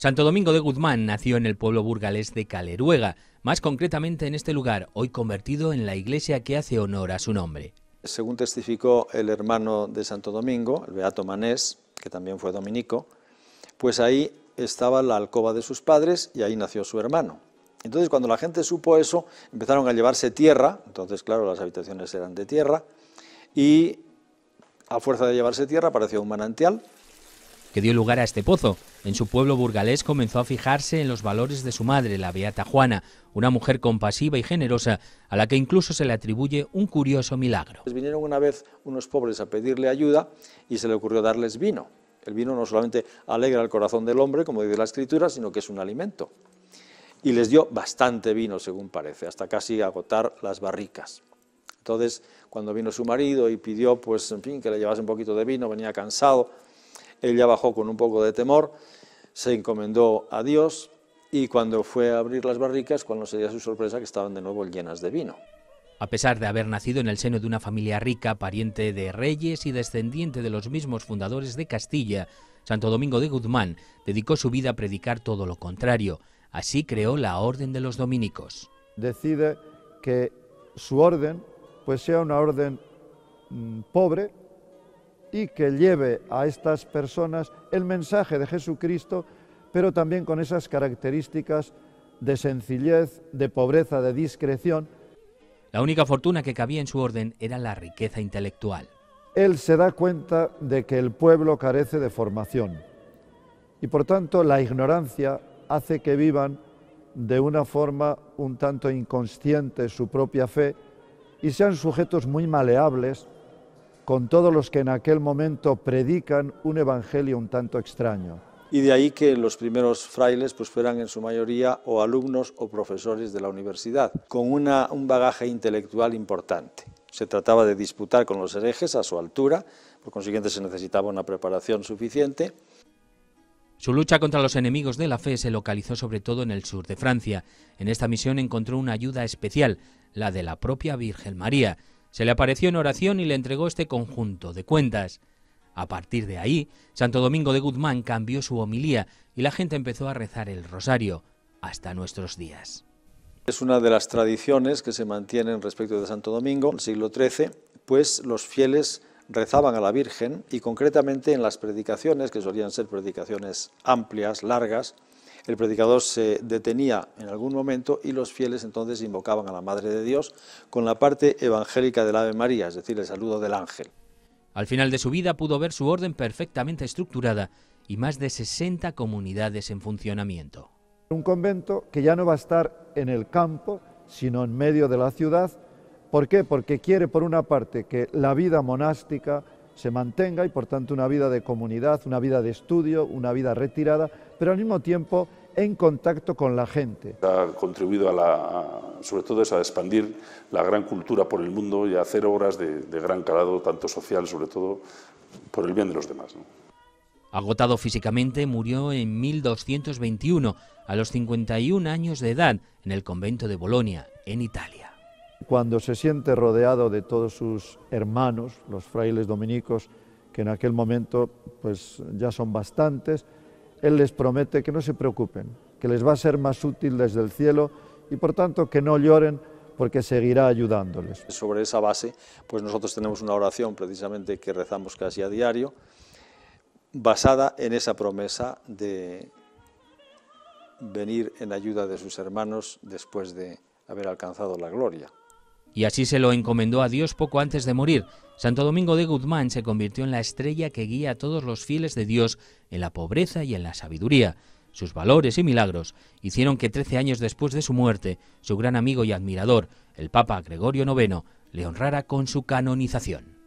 Santo Domingo de Guzmán nació en el pueblo burgalés de Caleruega, más concretamente en este lugar, hoy convertido en la iglesia que hace honor a su nombre. Según testificó el hermano de Santo Domingo, el beato Manés, que también fue dominico, pues ahí estaba la alcoba de sus padres y ahí nació su hermano. Entonces cuando la gente supo eso, empezaron a llevarse tierra, entonces claro, las habitaciones eran de tierra, y a fuerza de llevarse tierra apareció un manantial. Que dio lugar a este pozo, en su pueblo burgalés comenzó a fijarse en los valores de su madre, la Beata Juana, una mujer compasiva y generosa, a la que incluso se le atribuye un curioso milagro. vinieron una vez unos pobres a pedirle ayuda y se le ocurrió darles vino. El vino no solamente alegra el corazón del hombre, como dice la Escritura, sino que es un alimento. Y les dio bastante vino, según parece, hasta casi agotar las barricas. Entonces, cuando vino su marido y pidió, pues, en fin, que le llevase un poquito de vino, venía cansado, ella bajó con un poco de temor, se encomendó a Dios y cuando fue a abrir las barricas, cuando sería su sorpresa que estaban de nuevo llenas de vino. A pesar de haber nacido en el seno de una familia rica, pariente de reyes y descendiente de los mismos fundadores de Castilla, Santo Domingo de Guzmán dedicó su vida a predicar todo lo contrario. Así creó la Orden de los Dominicos. Decide que su orden pues sea una orden mm, pobre, y que lleve a estas personas el mensaje de Jesucristo, pero también con esas características de sencillez, de pobreza, de discreción. La única fortuna que cabía en su orden era la riqueza intelectual. Él se da cuenta de que el pueblo carece de formación y por tanto la ignorancia hace que vivan de una forma un tanto inconsciente su propia fe y sean sujetos muy maleables con todos los que en aquel momento predican un evangelio un tanto extraño. Y de ahí que los primeros frailes pues fueran en su mayoría o alumnos o profesores de la universidad, con un bagaje intelectual importante. Se trataba de disputar con los herejes a su altura, por consiguiente se necesitaba una preparación suficiente. Su lucha contra los enemigos de la fe se localizó sobre todo en el sur de Francia. En esta misión encontró una ayuda especial, la de la propia Virgen María, se le apareció en oración y le entregó este conjunto de cuentas. A partir de ahí, Santo Domingo de Guzmán cambió su homilía y la gente empezó a rezar el rosario hasta nuestros días. Es una de las tradiciones que se mantienen respecto de Santo Domingo, el siglo XIII, pues los fieles rezaban a la Virgen y concretamente en las predicaciones, que solían ser predicaciones amplias, largas, el predicador se detenía en algún momento y los fieles entonces invocaban a la Madre de Dios con la parte evangélica del Ave María, es decir, el saludo del ángel. Al final de su vida pudo ver su orden perfectamente estructurada y más de 60 comunidades en funcionamiento. Un convento que ya no va a estar en el campo, sino en medio de la ciudad. ¿Por qué? Porque quiere, por una parte, que la vida monástica se mantenga y, por tanto, una vida de comunidad, una vida de estudio, una vida retirada, pero al mismo tiempo en contacto con la gente. Ha contribuido a la, sobre todo a expandir la gran cultura por el mundo y a hacer obras de, gran calado, tanto social, sobre todo, por el bien de los demás. Agotado físicamente, murió en 1221, a los 51 años de edad, en el convento de Bolonia, en Italia. Cuando se siente rodeado de todos sus hermanos, los frailes dominicos, que en aquel momento pues, ya son bastantes, él les promete que no se preocupen, que les va a ser más útil desde el cielo y por tanto que no lloren porque seguirá ayudándoles. Sobre esa base, pues nosotros tenemos una oración precisamente que rezamos casi a diario, basada en esa promesa de venir en ayuda de sus hermanos después de haber alcanzado la gloria y así se lo encomendó a Dios poco antes de morir. Santo Domingo de Guzmán se convirtió en la estrella que guía a todos los fieles de Dios en la pobreza y en la sabiduría. Sus valores y milagros hicieron que trece años después de su muerte, su gran amigo y admirador, el Papa Gregorio IX, le honrara con su canonización.